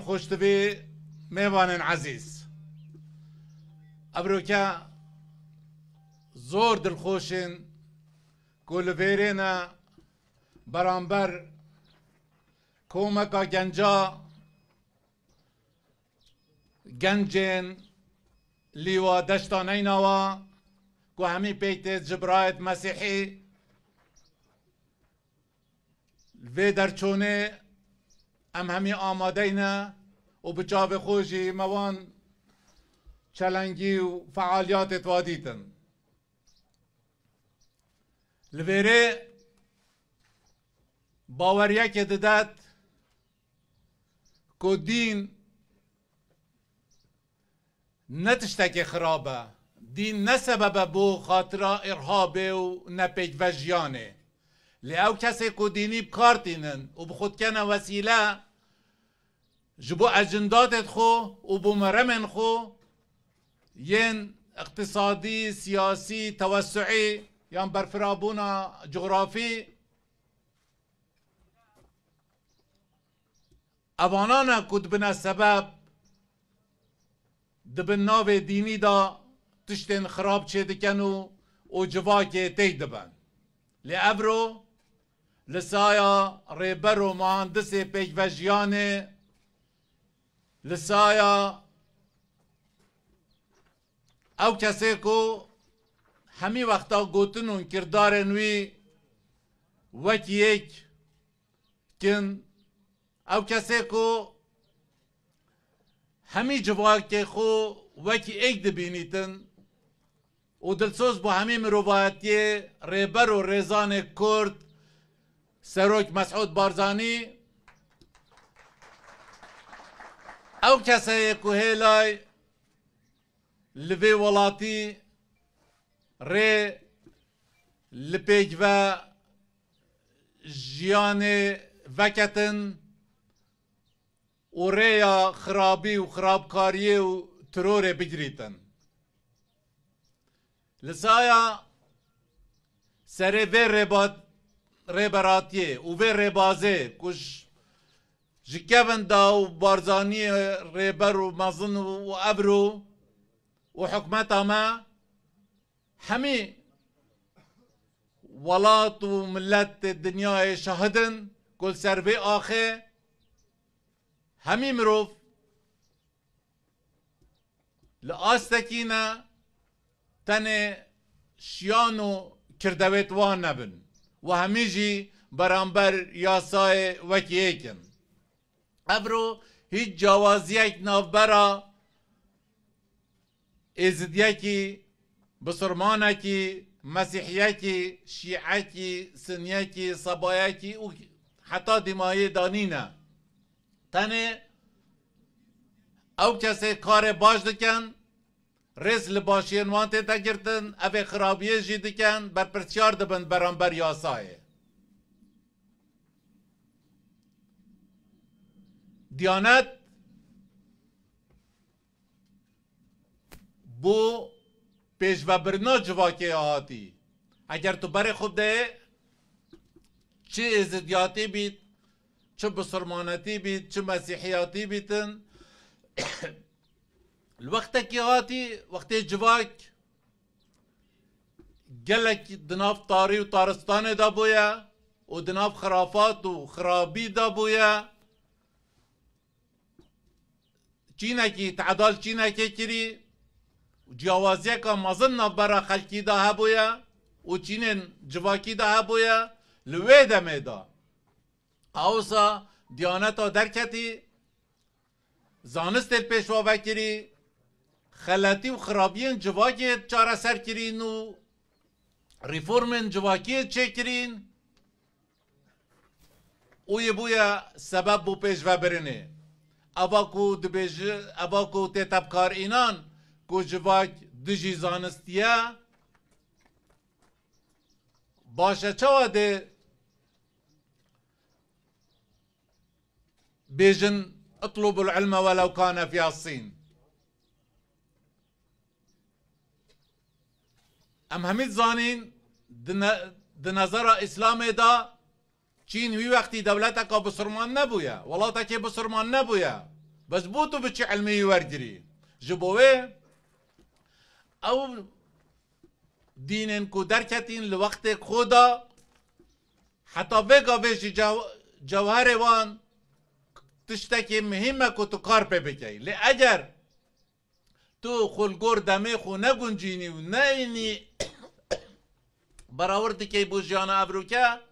خوشتبی میوانن عزیز عزیز. که زور دلخوشن گل برانبر کومکا گنجا گنجین لیوا دشتانه نوا کو همی پیت جبرایت مسیحی وی در چونه ام همی نه و به جاب خوشی موان چلنگی و فعالیات اتوادیتن لبره باوریه که ددت که دین نتشتک خرابه دین نه سبب بو خاطر ارهابه و نپیج او کسی کودینی دینی بکارتینن و کن وسیله جبو اجنداتت خو و بمرمن خو ین اقتصادی سیاسی توسعی یا برفرابونا جغرافی اوانانا کد بنا سبب دبن ناو دینی دا تشتن خراب چه دکن و او جواک تی دبن لأبرو li saya rêber û mehandisê pêkvejiyanê li saya ew kesê ku hemî wexta gotin û kirdarên wî wek yêk kin ew kesê ku hemî civakê xwe wekî êk dibînîtin û dilsoz bi hemî mirovayetiyê rêber û rêzanê Kurd سروک مسعود بارزانی او کسایی که هیلای لوی ولاتی ری لپیج و جیان وکتن و ریا خرابی و خرابکاری و ترور بگریتن لسایا سر وی رباد ریبراتیه و به ریبازه کش جکبن دا و بارزانی ریبر و مازن و ابرو و حکمت ما همه ولات و ملت دنیای شهدن کل سر آخه همی مروف لآستکینا تن شیانو و کردویت وان نبن و همیجی برانبر یاسای وکیکن ابرو هیچ جوازیک نوبرا ازدیکی بسرمانکی مسیحیکی شیعکی سنیکی صبایکی و حتی دیمایی دانینه تنه او کسی کار باش دکن رز لباشین وان تیتا گرتن او خرابیه جی کن بر پرسیار دبن بر یاسای دیانت بو پیش و برنا جواکی آتی اگر تو بر خود ده چه ازدیاتی بیت چه بسرمانتی بیت چه مسیحیاتی بیتن الوقتك هاتي وقت جواك قالك دناف طاري وطارستان دابويا ودناف خرافات وخرابي دابويا چینکی تعدال چینکی کری جیاوازی که مزن برا خلکی دا هبویا و چینن جواکی دا هبویا لوی دمه دا اوسا دیانتا درکتی زانست پیشوا وکری خلطی و خرابی جواکی چاره سر کرین و ریفورمین جواکی چه کرین او یه بویا سبب بو پیش و برنه ابا کو دبیج ابا کو کار اینان کو جواک دجی زانستیه باشه چوا ده بیجن اطلب العلم ولو کان فی الصین ام زانین د نظر اسلام دا چین وی وقتی دولت کا بسرمان نبویا ولات که بسرمان نبویا بس بوتو به چه علمی ورگری جبوه او دینن کو درکتین لوقت خدا حتی بگا بیش جو جوهر وان تشتکی مهمه کو تو کار پی بکی لی اگر تو خلگور دمی خو نگنجینی و Bara urtikei bujyana avruka